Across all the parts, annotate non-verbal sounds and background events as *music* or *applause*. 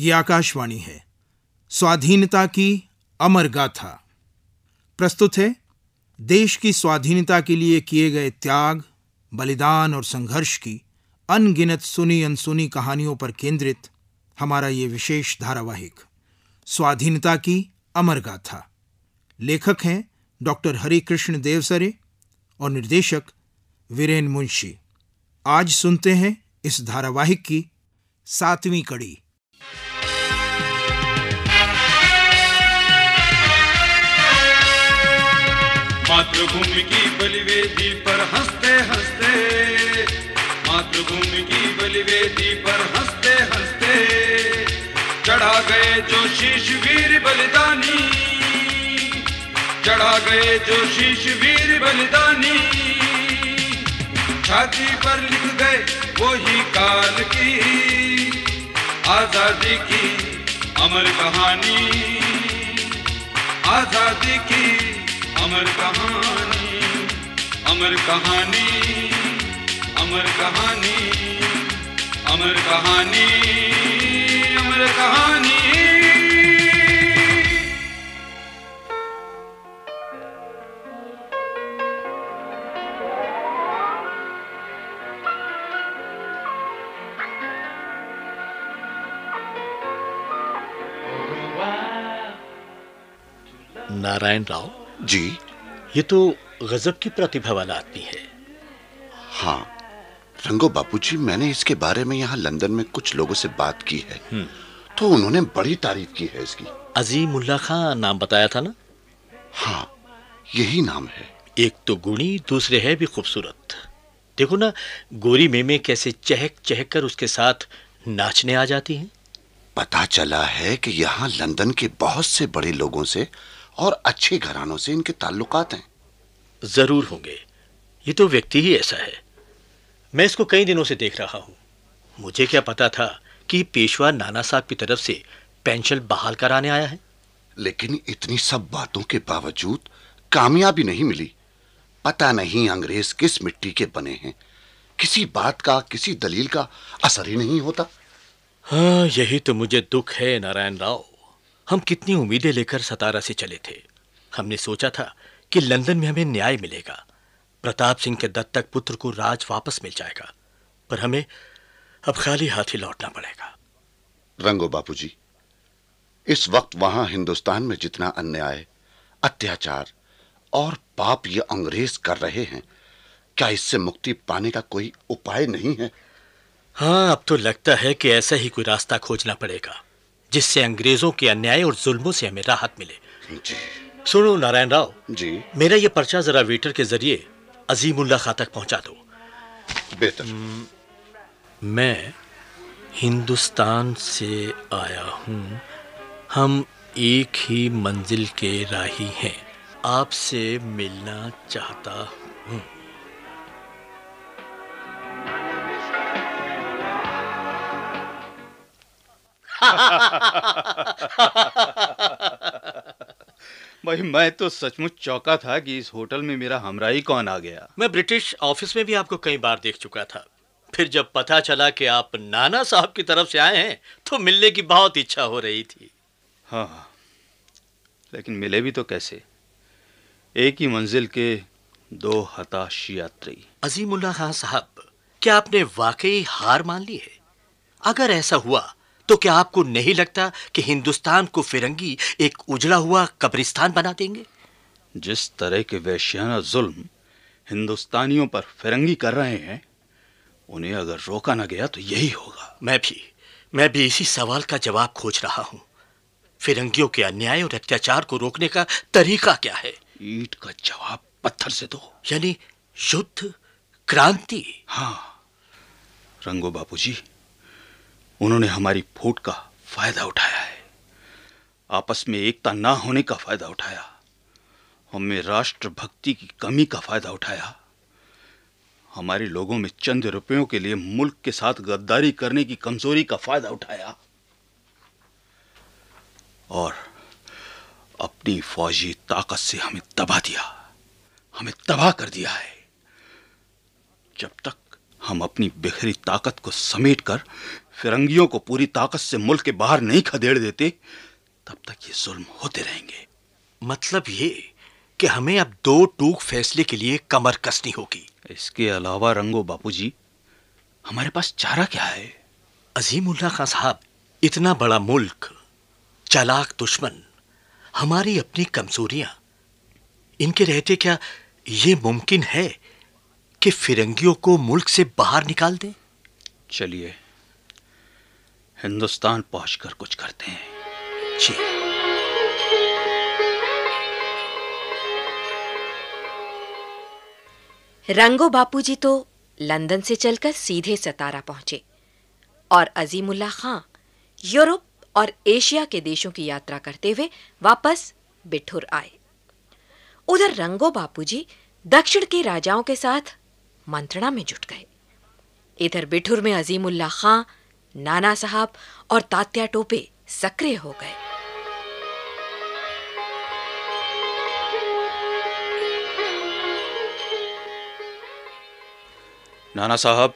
ये आकाशवाणी है स्वाधीनता की अमर गाथा प्रस्तुत है देश की स्वाधीनता के लिए किए गए त्याग बलिदान और संघर्ष की अनगिनत सुनी अनसुनी कहानियों पर केंद्रित हमारा ये विशेष धारावाहिक स्वाधीनता की अमर गाथा लेखक हैं डॉक्टर हरिकृष्ण देवसरे और निर्देशक वीरेन मुंशी आज सुनते हैं इस धारावाहिक की सातवीं कड़ी मातृभूमि की बलिवेदी पर हंसते हंसते मातृभूमि की बलिवेदी पर हंसते हंसते चढ़ा गए जो शीश वीर बलिदानी चढ़ा गए जो शीश वीर बलिदानी छाती पर लिख गए वो ही काल की आजादी की अमर कहानी आजादी की अमर कहानी अमर कहानी अमर कहानी अमर कहानी अमर कहानी नारायण राव जी ये तो गजब की प्रतिभा वाला आदमी है हाँ रंगो बापूजी मैंने इसके बारे में यहाँ लंदन में कुछ लोगों से बात की है हम्म। तो उन्होंने बड़ी तारीफ की है इसकी अजीम उल्ला खान नाम बताया था ना हाँ यही नाम है एक तो गुणी दूसरे है भी खूबसूरत देखो ना गोरी मेमे कैसे चहक चहक कर उसके साथ नाचने आ जाती हैं पता चला है कि यहाँ लंदन के बहुत से बड़े लोगों से और अच्छे घरानों से इनके ताल्लुकात हैं जरूर होंगे ये तो व्यक्ति ही ऐसा है मैं इसको कई दिनों से देख रहा हूं मुझे क्या पता था कि पेशवा नाना साहब की तरफ से पेंशन बहाल कराने आया है लेकिन इतनी सब बातों के बावजूद कामयाबी नहीं मिली पता नहीं अंग्रेज किस मिट्टी के बने हैं किसी बात का किसी दलील का असर ही नहीं होता हाँ यही तो मुझे दुख है नारायण राव हम कितनी उम्मीदें लेकर सतारा से चले थे हमने सोचा था कि लंदन में हमें न्याय मिलेगा प्रताप सिंह के दत्तक पुत्र को राज वापस मिल जाएगा पर हमें अब खाली हाथ ही लौटना पड़ेगा रंगो बापूजी इस वक्त वहां हिंदुस्तान में जितना अन्याय अत्याचार और पाप ये अंग्रेज कर रहे हैं क्या इससे मुक्ति पाने का कोई उपाय नहीं है हाँ अब तो लगता है कि ऐसा ही कोई रास्ता खोजना पड़ेगा जिससे अंग्रेजों के अन्याय और जुल्मों से हमें राहत मिले जी। सुनो नारायण राव जी मेरा ये पर्चा जरा वेटर के जरिए अजीमुल्ला खा तक पहुंचा दो बेहतर हम्म, मैं हिंदुस्तान से आया हूँ हम एक ही मंजिल के राही हैं आपसे मिलना चाहता हूँ भाई मैं तो सचमुच चौका था कि इस होटल में मेरा हमराही कौन आ गया मैं ब्रिटिश ऑफिस में भी आपको कई बार देख चुका था फिर जब पता चला कि आप नाना साहब की तरफ से आए हैं तो मिलने की बहुत इच्छा हो रही थी हाँ, हाँ। लेकिन मिले भी तो कैसे एक ही मंजिल के दो हताश यात्री अजीमुल्ला खान साहब क्या आपने वाकई हार मान ली है अगर ऐसा हुआ तो क्या आपको नहीं लगता कि हिंदुस्तान को फिरंगी एक उजड़ा हुआ कब्रिस्तान बना देंगे जिस तरह के वैश्याना जुल्म हिंदुस्तानियों पर फिरंगी कर रहे हैं उन्हें अगर रोका ना गया तो यही होगा मैं भी मैं भी इसी सवाल का जवाब खोज रहा हूं फिरंगियों के अन्याय और अत्याचार को रोकने का तरीका क्या है ईट का जवाब पत्थर से दो यानी युद्ध क्रांति हाँ रंगो बापूजी उन्होंने हमारी फूट का फायदा उठाया है आपस में एकता ना होने का फायदा उठाया हमें राष्ट्रभक्ति की कमी का फायदा उठाया हमारे लोगों में चंद रुपयों के लिए मुल्क के साथ गद्दारी करने की कमजोरी का फायदा उठाया और अपनी फौजी ताकत से हमें दबा दिया हमें तबाह कर दिया है जब तक हम अपनी बिखरी ताकत को समेट कर फिरंगियों को पूरी ताकत से मुल्क के बाहर नहीं खदेड़ देते तब तक ये जुल्म होते रहेंगे मतलब ये कि हमें अब दो टूक फैसले के लिए कमर कसनी होगी इसके अलावा रंगो बापूजी हमारे पास चारा क्या है अजीम उल्ला खान साहब इतना बड़ा मुल्क चालाक दुश्मन हमारी अपनी कमजोरियां इनके रहते क्या ये मुमकिन है कि फिरंगियों को मुल्क से बाहर निकाल दें चलिए हिंदुस्तान पहुंचकर कुछ करते हैं जी रंगो बापूजी तो लंदन से चलकर सीधे सतारा पहुंचे और अजीमुल्ला खां यूरोप और एशिया के देशों की यात्रा करते हुए वापस बिठुर आए उधर रंगो बापूजी दक्षिण के राजाओं के साथ मंत्रणा में जुट गए इधर बिठुर में अजीमुल्ला खां नाना साहब और तात्या टोपे सक्रिय हो गए नाना साहब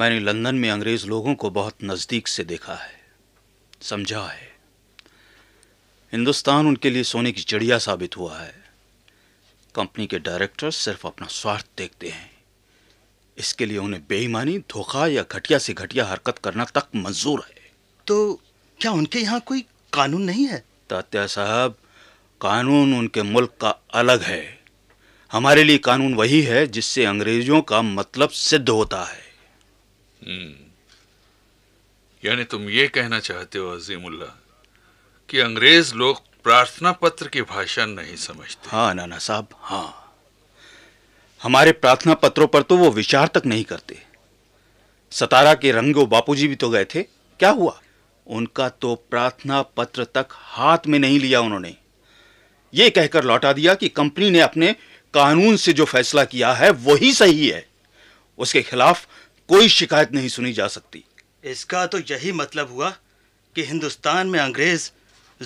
मैंने लंदन में अंग्रेज लोगों को बहुत नज़दीक से देखा है समझा है हिंदुस्तान उनके लिए सोने की चिड़िया साबित हुआ है कंपनी के डायरेक्टर सिर्फ अपना स्वार्थ देखते हैं इसके लिए उन्हें बेईमानी धोखा या घटिया से घटिया हरकत करना तक मंजूर है तो क्या उनके यहाँ कोई कानून नहीं है तात्या साहब कानून उनके मुल्क का अलग है हमारे लिए कानून वही है जिससे अंग्रेजों का मतलब सिद्ध होता है हम्म। यानी तुम ये कहना चाहते हो अजीमुल्ला कि अंग्रेज लोग प्रार्थना पत्र की भाषा नहीं समझते हाँ नाना साहब हाँ हमारे प्रार्थना पत्रों पर तो वो विचार तक नहीं करते सतारा के रंगो बापूजी भी तो गए थे क्या हुआ उनका तो प्रार्थना पत्र तक हाथ में नहीं लिया उन्होंने ये कहकर लौटा दिया कि कंपनी ने अपने कानून से जो फैसला किया है वही सही है उसके खिलाफ कोई शिकायत नहीं सुनी जा सकती इसका तो यही मतलब हुआ कि हिंदुस्तान में अंग्रेज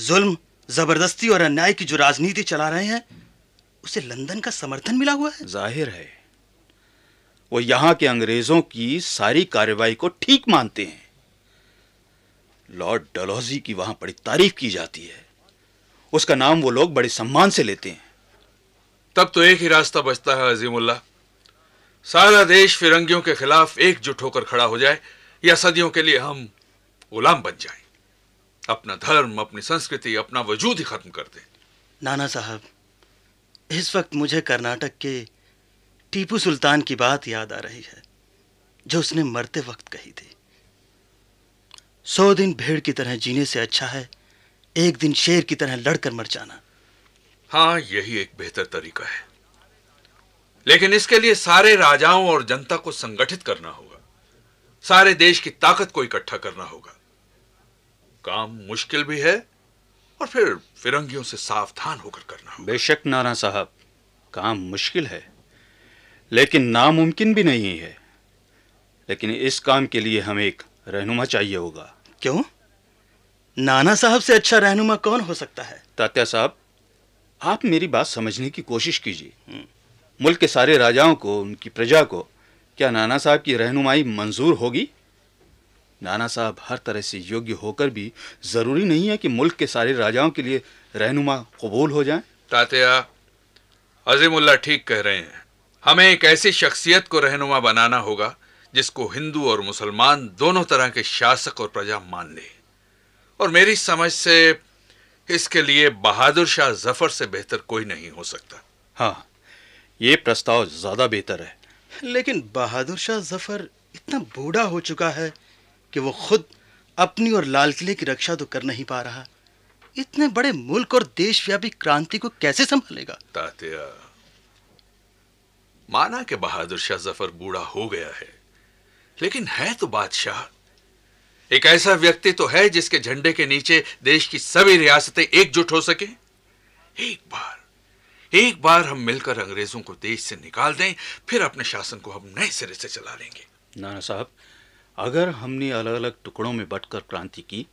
जुल्म जबरदस्ती और अन्याय की जो राजनीति चला रहे हैं उसे लंदन का समर्थन मिला हुआ है जाहिर है वो यहां के अंग्रेजों की सारी कार्यवाही को ठीक मानते हैं लॉर्ड डलोजी की वहां बड़ी तारीफ की जाती है उसका नाम वो लोग बड़े सम्मान से लेते हैं तब तो एक ही रास्ता बचता है अजीमुल्ला सारा देश फिरंगियों के खिलाफ एकजुट होकर खड़ा हो जाए या सदियों के लिए हम गुलाम बन जाएं, अपना धर्म अपनी संस्कृति अपना वजूद ही खत्म कर दें नाना साहब इस वक्त मुझे कर्नाटक के टीपू सुल्तान की बात याद आ रही है जो उसने मरते वक्त कही थी सौ दिन भेड़ की तरह जीने से अच्छा है एक दिन शेर की तरह लड़कर मर जाना हाँ यही एक बेहतर तरीका है लेकिन इसके लिए सारे राजाओं और जनता को संगठित करना होगा सारे देश की ताकत को इकट्ठा करना होगा काम मुश्किल भी है और फिर फिरंगियों से सावधान होकर करना बेशक नाना साहब काम मुश्किल है लेकिन नामुमकिन भी नहीं है लेकिन इस काम के लिए हमें एक रहनुमा चाहिए होगा क्यों नाना साहब से अच्छा रहनुमा कौन हो सकता है तात्या साहब आप मेरी बात समझने की कोशिश कीजिए हम्म। मुल्क के सारे राजाओं को उनकी प्रजा को क्या नाना साहब की रहनुमाई मंजूर होगी नाना साहब हर तरह से योग्य होकर भी ज़रूरी नहीं है कि मुल्क के सारे राजाओं के लिए रहनुमा कबूल हो जाए तात्या अजीमुल्ला ठीक कह रहे हैं हमें एक ऐसी शख्सियत को रहनुमा बनाना होगा जिसको हिंदू और मुसलमान दोनों तरह के शासक और प्रजा मान ले और मेरी समझ से इसके लिए बहादुर शाह जफर से बेहतर कोई नहीं हो सकता हाँ ये प्रस्ताव ज़्यादा बेहतर है लेकिन बहादुर शाह जफर इतना बूढ़ा हो चुका है कि वो खुद अपनी और लाल किले की रक्षा तो कर नहीं पा रहा इतने बड़े मुल्क और देशव्यापी क्रांति को कैसे संभालेगा तात्या माना के बहादुर शाह जफर बूढ़ा हो गया है लेकिन है तो बादशाह एक ऐसा व्यक्ति तो है जिसके झंडे के नीचे देश की सभी रियासतें एकजुट हो सके एक बार एक बार हम मिलकर अंग्रेजों को देश से निकाल दें फिर अपने शासन को हम नए सिरे से चला लेंगे नाना साहब अगर हमने अलग अलग टुकड़ों में बंटकर क्रांति की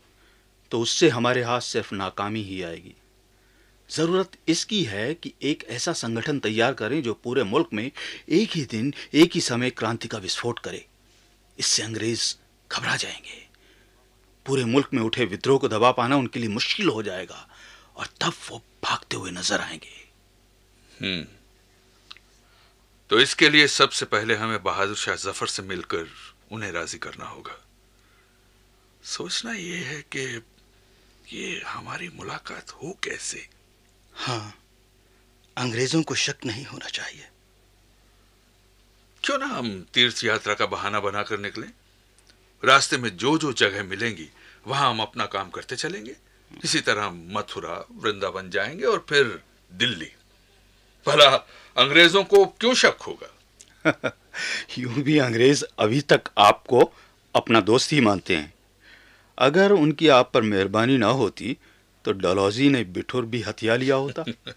तो उससे हमारे हाथ सिर्फ नाकामी ही आएगी ज़रूरत इसकी है कि एक ऐसा संगठन तैयार करें जो पूरे मुल्क में एक ही दिन एक ही समय क्रांति का विस्फोट करे इससे अंग्रेज घबरा जाएंगे पूरे मुल्क में उठे विद्रोह को दबा पाना उनके लिए मुश्किल हो जाएगा और तब वो भागते हुए नजर आएंगे हम्म। तो इसके लिए सबसे पहले हमें बहादुर शाह जफर से मिलकर उन्हें राजी करना होगा सोचना यह है कि ये हमारी मुलाकात हो कैसे हाँ अंग्रेजों को शक नहीं होना चाहिए क्यों ना हम तीर्थ यात्रा का बहाना बनाकर निकले रास्ते में जो जो जगह मिलेंगी वहां हम अपना काम करते चलेंगे इसी तरह हम मथुरा वृंदावन जाएंगे और फिर दिल्ली भला अंग्रेजों को क्यों शक होगा *laughs* यूं भी अंग्रेज अभी तक आपको अपना दोस्त ही मानते हैं अगर उनकी आप पर मेहरबानी ना होती तो डलौजी ने बिठुर भी हथिया लिया होता *laughs*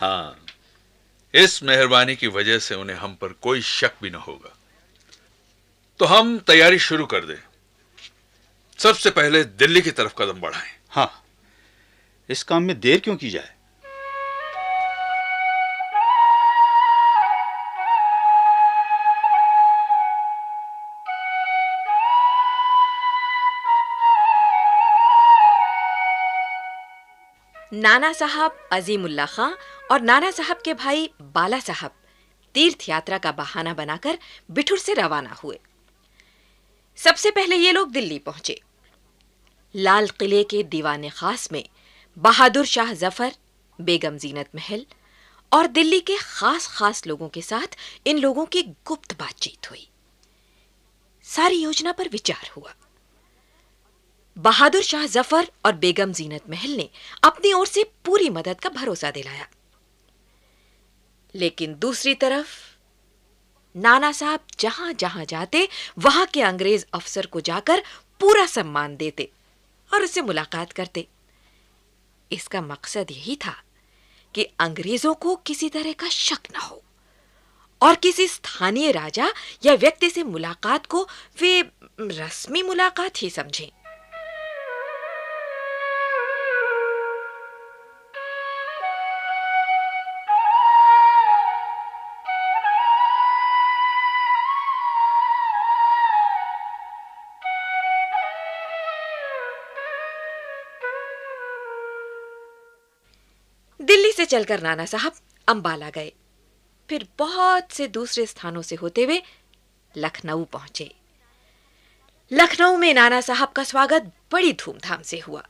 हाँ इस मेहरबानी की वजह से उन्हें हम पर कोई शक भी ना होगा तो हम तैयारी शुरू कर दें सबसे पहले दिल्ली की तरफ कदम बढ़ाएं हाँ इस काम में देर क्यों की जाए नाना साहब अजीमुल्ला खां और नाना साहब के भाई बाला साहब तीर्थ यात्रा का बहाना बनाकर बिठुर से रवाना हुए सबसे पहले ये लोग दिल्ली पहुंचे लाल किले के दीवान खास में बहादुर शाह जफर बेगम जीनत महल और दिल्ली के खास खास लोगों के साथ इन लोगों की गुप्त बातचीत हुई सारी योजना पर विचार हुआ बहादुर शाह जफर और बेगम जीनत महल ने अपनी ओर से पूरी मदद का भरोसा दिलाया लेकिन दूसरी तरफ नाना साहब जहां जहां जाते वहां के अंग्रेज अफसर को जाकर पूरा सम्मान देते और उससे मुलाकात करते इसका मकसद यही था कि अंग्रेजों को किसी तरह का शक न हो और किसी स्थानीय राजा या व्यक्ति से मुलाकात को वे रस्मी मुलाकात ही समझें चलकर नाना साहब अंबाला गए फिर बहुत से दूसरे स्थानों से होते हुए लखनऊ पहुंचे लखनऊ में नाना साहब का स्वागत बड़ी धूमधाम से हुआ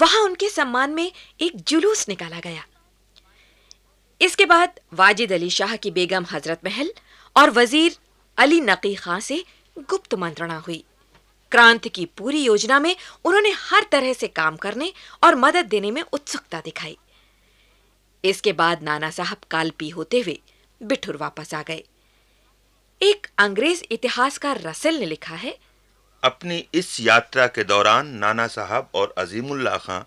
वहां उनके सम्मान में एक जुलूस निकाला गया इसके बाद वाजिद अली शाह की बेगम हजरत महल और वजीर अली नकी खां से गुप्त मंत्रणा हुई क्रांति की पूरी योजना में उन्होंने हर तरह से काम करने और मदद देने में उत्सुकता दिखाई इसके बाद नाना साहब कालपी होते हुए बिठुर वापस आ गए एक अंग्रेज इतिहासकार रसेल ने लिखा है अपनी इस यात्रा के दौरान नाना साहब और अजीमुल्ला खां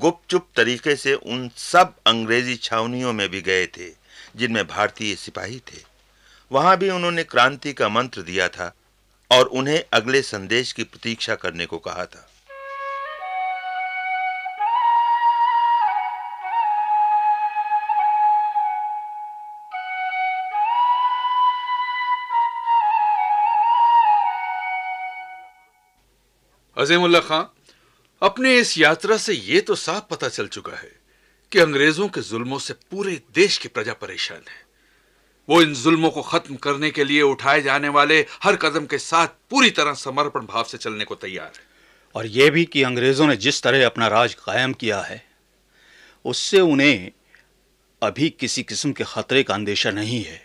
गुपचुप तरीके से उन सब अंग्रेजी छावनियों में भी गए थे जिनमें भारतीय सिपाही थे वहां भी उन्होंने क्रांति का मंत्र दिया था और उन्हें अगले संदेश की प्रतीक्षा करने को कहा था अजीमुल्ला खां अपने इस यात्रा से ये तो साफ पता चल चुका है कि अंग्रेजों के जुल्मों से पूरे देश की प्रजा परेशान है वो इन जुल्मों को खत्म करने के लिए उठाए जाने वाले हर कदम के साथ पूरी तरह समर्पण भाव से चलने को तैयार है और यह भी कि अंग्रेजों ने जिस तरह अपना राज कायम किया है उससे उन्हें अभी किसी किस्म के खतरे का अंदेशा नहीं है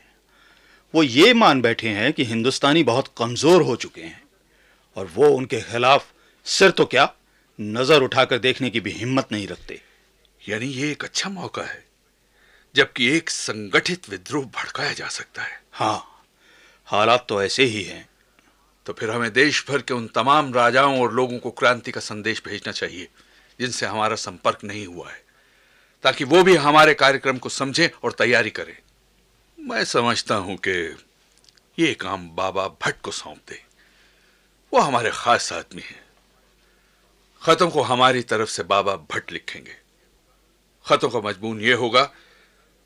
वो ये मान बैठे हैं कि हिंदुस्तानी बहुत कमज़ोर हो चुके हैं और वो उनके खिलाफ सिर तो क्या नजर उठाकर देखने की भी हिम्मत नहीं रखते यानी ये एक अच्छा मौका है जबकि एक संगठित विद्रोह भड़काया जा सकता है हाँ हालात तो ऐसे ही हैं तो फिर हमें देश भर के उन तमाम राजाओं और लोगों को क्रांति का संदेश भेजना चाहिए जिनसे हमारा संपर्क नहीं हुआ है ताकि वो भी हमारे कार्यक्रम को समझें और तैयारी करें मैं समझता हूं कि ये काम बाबा भट्ट को सौंप दे वो हमारे खास आदमी हैं खतों को हमारी तरफ से बाबा भट्ट लिखेंगे खतों का मजमून यह होगा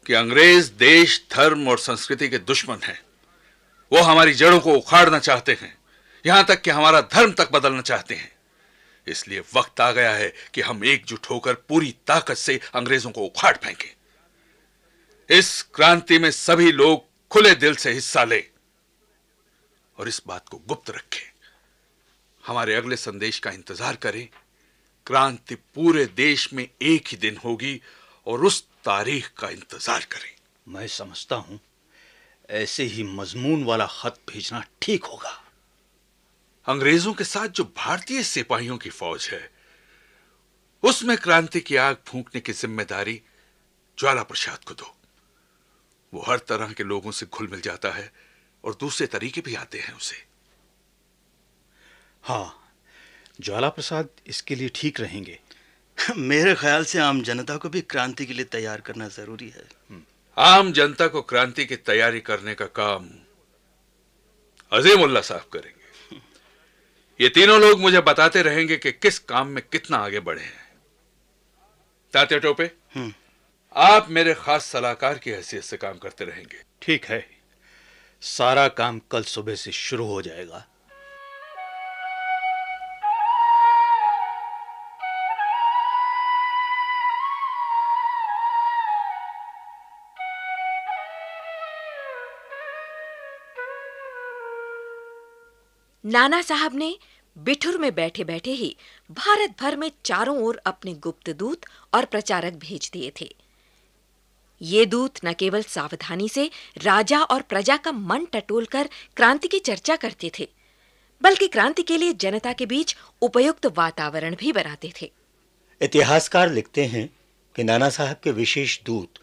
कि अंग्रेज देश धर्म और संस्कृति के दुश्मन हैं वो हमारी जड़ों को उखाड़ना चाहते हैं यहां तक कि हमारा धर्म तक बदलना चाहते हैं इसलिए वक्त आ गया है कि हम एकजुट होकर पूरी ताकत से अंग्रेजों को उखाड़ फेंके इस क्रांति में सभी लोग खुले दिल से हिस्सा लें और इस बात को गुप्त रखें हमारे अगले संदेश का इंतजार करें क्रांति पूरे देश में एक ही दिन होगी और उस तारीख का इंतजार करें मैं समझता हूं ऐसे ही मजमून वाला खत भेजना ठीक होगा अंग्रेजों के साथ जो भारतीय सिपाहियों की फौज है उसमें क्रांति की आग फूंकने की जिम्मेदारी ज्वाला प्रसाद को दो वो हर तरह के लोगों से घुल मिल जाता है और दूसरे तरीके भी आते हैं उसे हाँ ज्वाला प्रसाद इसके लिए ठीक रहेंगे *laughs* मेरे ख्याल से आम जनता को भी क्रांति के लिए तैयार करना जरूरी है हम्म। आम जनता को क्रांति की तैयारी करने का काम उल्ला साहब करेंगे *laughs* ये तीनों लोग मुझे बताते रहेंगे कि किस काम में कितना आगे बढ़े हैं ताते टोपे हम्म। आप मेरे खास सलाहकार की हैसियत से काम करते रहेंगे ठीक है सारा काम कल सुबह से शुरू हो जाएगा नाना साहब ने बिठुर में बैठे-बैठे ही भारत भर में चारों ओर अपने गुप्त दूत और प्रचारक भेज दिए थे ये दूत न केवल सावधानी से राजा और प्रजा का मन टटोलकर क्रांति की चर्चा करते थे बल्कि क्रांति के लिए जनता के बीच उपयुक्त वातावरण भी बनाते थे इतिहासकार लिखते हैं कि नाना साहब के विशेष दूत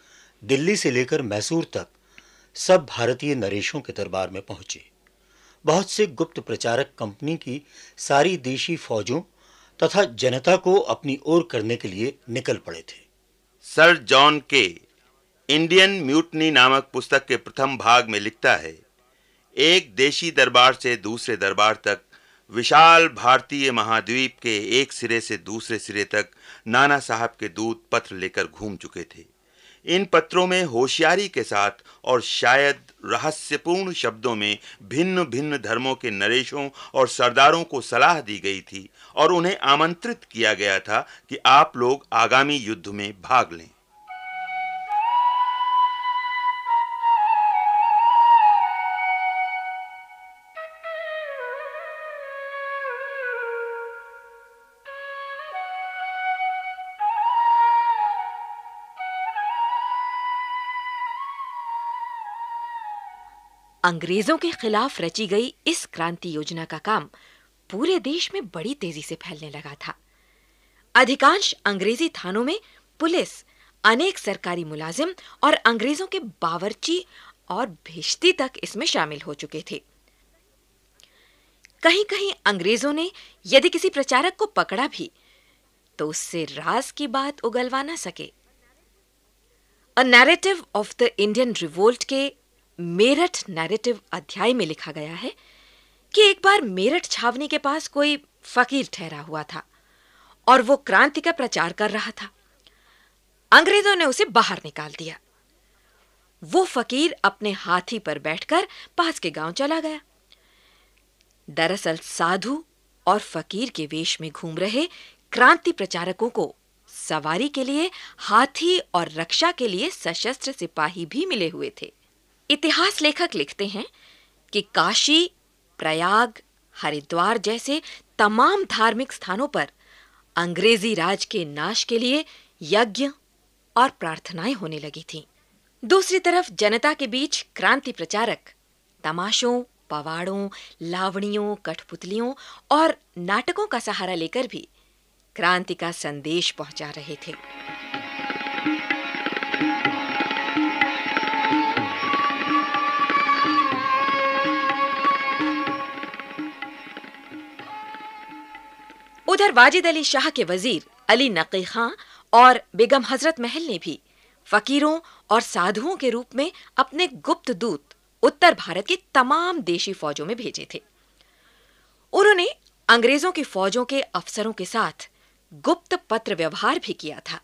दिल्ली से लेकर मैसूर तक सब भारतीय नरेशों के दरबार में पहुंचे बहुत से गुप्त प्रचारक कंपनी की सारी देशी फौजों तथा जनता को अपनी ओर करने के लिए निकल पड़े थे सर जॉन के इंडियन म्यूटनी नामक पुस्तक के प्रथम भाग में लिखता है एक देशी दरबार से दूसरे दरबार तक विशाल भारतीय महाद्वीप के एक सिरे से दूसरे सिरे तक नाना साहब के दूत पत्र लेकर घूम चुके थे इन पत्रों में होशियारी के साथ और शायद रहस्यपूर्ण शब्दों में भिन्न भिन्न धर्मों के नरेशों और सरदारों को सलाह दी गई थी और उन्हें आमंत्रित किया गया था कि आप लोग आगामी युद्ध में भाग लें अंग्रेजों के खिलाफ रची गई इस क्रांति योजना का काम पूरे देश में बड़ी तेजी से फैलने लगा था अधिकांश अंग्रेजी थानों में पुलिस अनेक सरकारी मुलाजिम और अंग्रेजों के बावरची और भेश्ती तक इसमें शामिल हो चुके थे कहीं-कहीं अंग्रेजों ने यदि किसी प्रचारक को पकड़ा भी तो उससे राज की बात उगलवा ना सके a narrative of the Indian revolt के मेरठ नैरेटिव अध्याय में लिखा गया है कि एक बार मेरठ छावनी के पास कोई फकीर ठहरा हुआ था और वो क्रांति का प्रचार कर रहा था अंग्रेजों ने उसे बाहर निकाल दिया वो फकीर अपने हाथी पर बैठकर पास के गांव चला गया दरअसल साधु और फकीर के वेश में घूम रहे क्रांति प्रचारकों को सवारी के लिए हाथी और रक्षा के लिए सशस्त्र सिपाही भी मिले हुए थे इतिहास लेखक लिखते हैं कि काशी प्रयाग हरिद्वार जैसे तमाम धार्मिक स्थानों पर अंग्रेजी राज के नाश के लिए यज्ञ और प्रार्थनाएं होने लगी थीं। दूसरी तरफ जनता के बीच क्रांति प्रचारक तमाशों पवाड़ों लावणियों कठपुतलियों और नाटकों का सहारा लेकर भी क्रांति का संदेश पहुंचा रहे थे उधर वाजिद अली शाह के वजीर अली नकी खां और बेगम हजरत महल ने भी फकीरों और साधुओं के रूप में अपने गुप्त दूत उत्तर भारत की तमाम देशी फौजों में भेजे थे उन्होंने अंग्रेजों की फौजों के अफसरों के साथ गुप्त पत्र व्यवहार भी किया था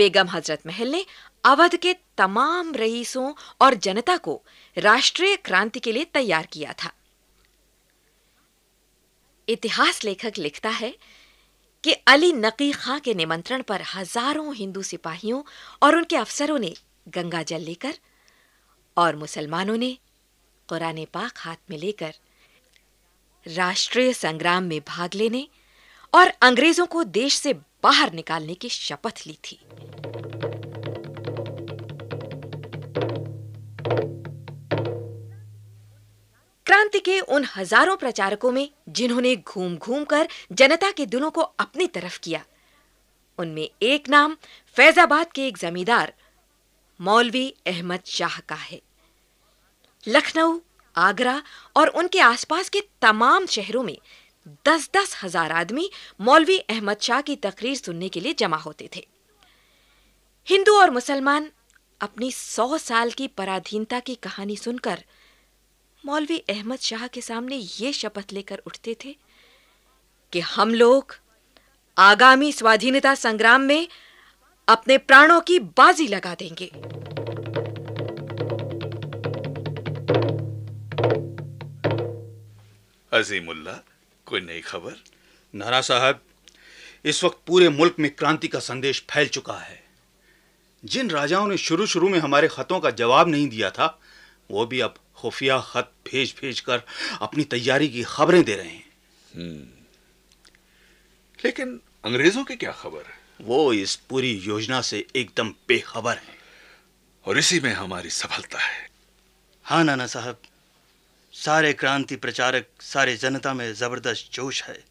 बेगम हजरत महल ने अवध के तमाम रईसों और जनता को राष्ट्रीय क्रांति के लिए तैयार किया था इतिहास लेखक लिखता है कि अली नकी खां के निमंत्रण पर हजारों हिंदू सिपाहियों और उनके अफसरों ने गंगा जल लेकर और मुसलमानों ने कुरान पाक हाथ में लेकर राष्ट्रीय संग्राम में भाग लेने और अंग्रेजों को देश से बाहर निकालने की शपथ ली थी क्रांति के उन हजारों प्रचारकों में जिन्होंने घूम घूम कर जनता के दिलों को अपनी तरफ किया उनमें एक नाम फैजाबाद के एक जमींदार मौलवी अहमद शाह का है लखनऊ आगरा और उनके आसपास के तमाम शहरों में दस दस हजार आदमी मौलवी अहमद शाह की तकरीर सुनने के लिए जमा होते थे हिंदू और मुसलमान अपनी सौ साल की पराधीनता की कहानी सुनकर मौलवी अहमद शाह के सामने ये शपथ लेकर उठते थे कि हम लोग आगामी स्वाधीनता संग्राम में अपने प्राणों की बाजी लगा देंगे अजीमुल्ला कोई नई खबर नारा साहब इस वक्त पूरे मुल्क में क्रांति का संदेश फैल चुका है जिन राजाओं ने शुरू शुरू में हमारे खतों का जवाब नहीं दिया था वो भी अब खुफिया खत भेज भेज कर अपनी तैयारी की खबरें दे रहे हैं हम्म। लेकिन अंग्रेजों की क्या खबर वो इस पूरी योजना से एकदम बेखबर है और इसी में हमारी सफलता है हाँ नाना साहब सारे क्रांति प्रचारक सारे जनता में जबरदस्त जोश है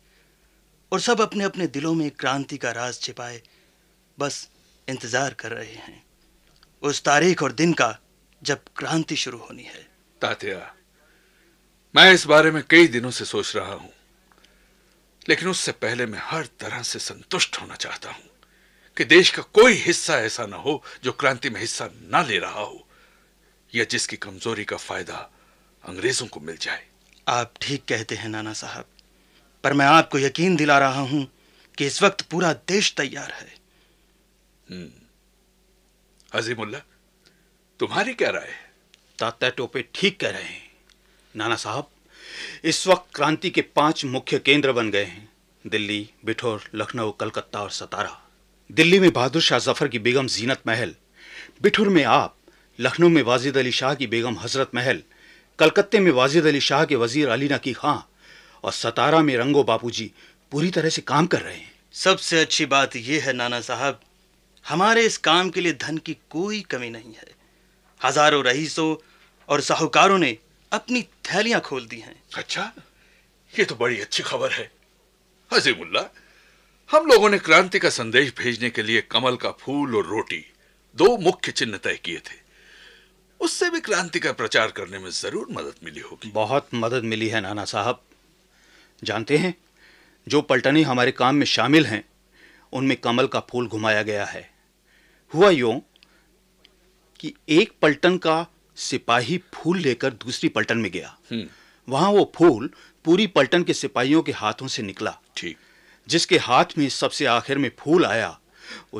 और सब अपने अपने दिलों में क्रांति का राज छिपाए बस इंतजार कर रहे हैं उस तारीख और दिन का जब क्रांति शुरू होनी है तात्या मैं इस बारे में कई दिनों से सोच रहा हूं लेकिन उससे पहले मैं हर तरह से संतुष्ट होना चाहता हूं कि देश का कोई हिस्सा ऐसा ना हो जो क्रांति में हिस्सा ना ले रहा हो या जिसकी कमजोरी का फायदा अंग्रेजों को मिल जाए आप ठीक कहते हैं नाना साहब पर मैं आपको यकीन दिला रहा हूं कि इस वक्त पूरा देश तैयार है हम्म। अजीमुल्ला तुम्हारी क्या राय है तात्या टोपे ठीक कह रहे हैं नाना साहब इस वक्त क्रांति के पांच मुख्य केंद्र बन गए हैं दिल्ली बिठोर लखनऊ कलकत्ता और सतारा दिल्ली में बहादुर शाह जफर की बेगम जीनत महल बिठुर में आप लखनऊ में वाजिद अली शाह की बेगम हजरत महल कलकत्ते में वाजिद अली शाह के वजीर अली नकी खां और सतारा में रंगो बापूजी पूरी तरह से काम कर रहे हैं सबसे अच्छी बात यह है नाना साहब हमारे इस काम के लिए धन की कोई कमी नहीं है हजारों रईसों और साहूकारों ने अपनी थैलियां खोल दी हैं अच्छा ये तो बड़ी अच्छी खबर है हजीबुल्ला हम लोगों ने क्रांति का संदेश भेजने के लिए कमल का फूल और रोटी दो मुख्य चिन्ह तय किए थे उससे भी क्रांति का प्रचार करने में जरूर मदद मिली होगी बहुत मदद मिली है नाना साहब जानते हैं जो पलटने हमारे काम में शामिल हैं उनमें कमल का फूल घुमाया गया है हुआ यूं कि एक पलटन का सिपाही फूल लेकर दूसरी पलटन में गया हम्म। वहां वो फूल पूरी पलटन के सिपाहियों के हाथों से निकला ठीक जिसके हाथ में सबसे आखिर में फूल आया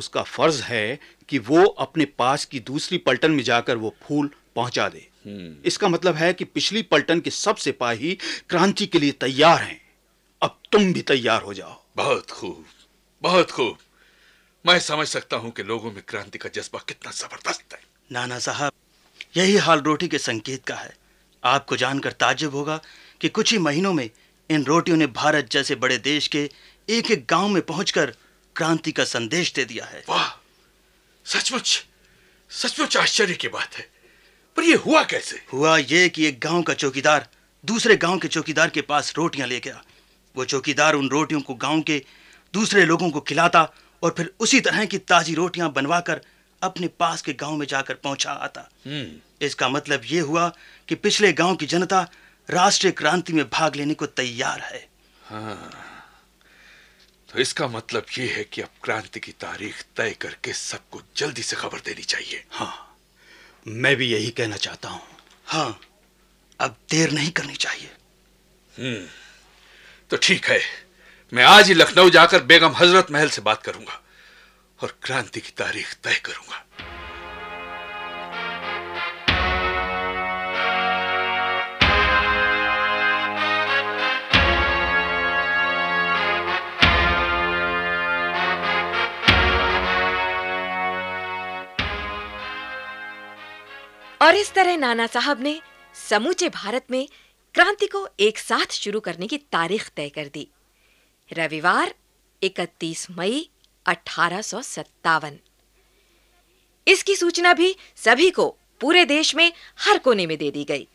उसका फर्ज है कि वो अपने पास की दूसरी पलटन में जाकर वो फूल पहुंचा दे हम्म। इसका मतलब है कि पिछली पलटन के सब सिपाही क्रांति के लिए तैयार हैं अब तुम भी तैयार हो जाओ बहुत खूब बहुत खूब मैं समझ सकता हूं कि लोगों में क्रांति का जज्बा कितना जबरदस्त है नाना साहब यही हाल रोटी के संकेत का है आपको जानकर ताजुब होगा कि कुछ ही महीनों में इन रोटियों ने भारत जैसे बड़े देश के एक एक गांव में पहुंचकर क्रांति का संदेश दे दिया है वाह सचमुच सचमुच आश्चर्य की बात है पर ये हुआ कैसे हुआ ये कि एक गांव का चौकीदार दूसरे गांव के चौकीदार के पास रोटियां ले गया वो चौकीदार उन रोटियों को गांव के दूसरे लोगों को खिलाता और फिर उसी तरह की ताजी रोटियां बनवाकर अपने पास के गांव में जाकर पहुंचा आता हम्म। इसका मतलब ये हुआ कि पिछले गांव की जनता राष्ट्रीय क्रांति में भाग लेने को तैयार है हाँ। तो इसका मतलब ये है कि अब क्रांति की तारीख तय करके सबको जल्दी से खबर देनी चाहिए हाँ मैं भी यही कहना चाहता हूँ हाँ अब देर नहीं करनी चाहिए हम्म। तो ठीक है मैं आज ही लखनऊ जाकर बेगम हजरत महल से बात करूंगा और क्रांति की तारीख तय करूंगा और इस तरह नाना साहब ने समूचे भारत में क्रांति को एक साथ शुरू करने की तारीख तय कर दी रविवार 31 मई अठारह इसकी सूचना भी सभी को पूरे देश में हर कोने में दे दी गई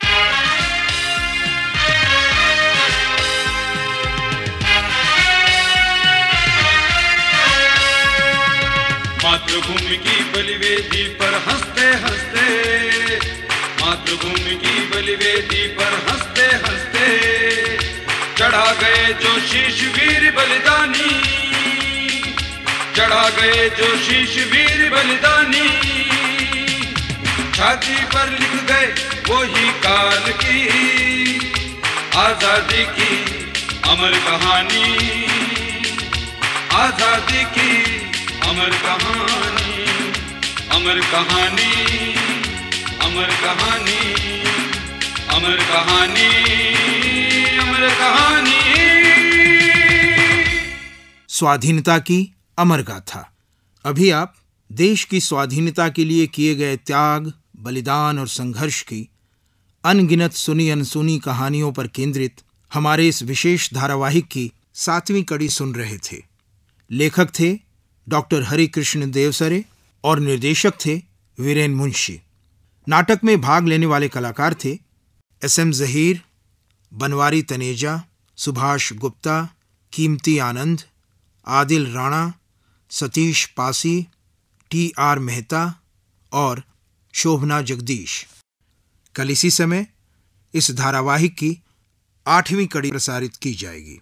मातृभूमि की बलिवेदी पर हंसते हंसते मातृभूमि की बलिवेदी पर हंसते हंसते चढ़ा गए जो शीश वीर बलिदानी चढ़ा गए जो शीश वीर बलिदानी छाती पर लिख गए वो ही काल की आजादी की अमर कहानी आजादी की अमर कहानी अमर कहानी अमर कहानी अमर कहानी अमर कहानी स्वाधीनता की अमर गाथा अभी आप देश की स्वाधीनता के लिए किए गए त्याग बलिदान और संघर्ष की अनगिनत सुनी अनसुनी कहानियों पर केंद्रित हमारे इस विशेष धारावाहिक की सातवीं कड़ी सुन रहे थे लेखक थे डॉक्टर हरिकृष्ण देवसरे और निर्देशक थे वीरेन मुंशी नाटक में भाग लेने वाले कलाकार थे S M Zaheer Banwari Taneja Subhash Gupta Keemti Anand Adil Rana Satish Pasi T R Mehta और शोभना जगदीश कल इसी समय इस धारावाहिक की आठवीं कड़ी प्रसारित की जाएगी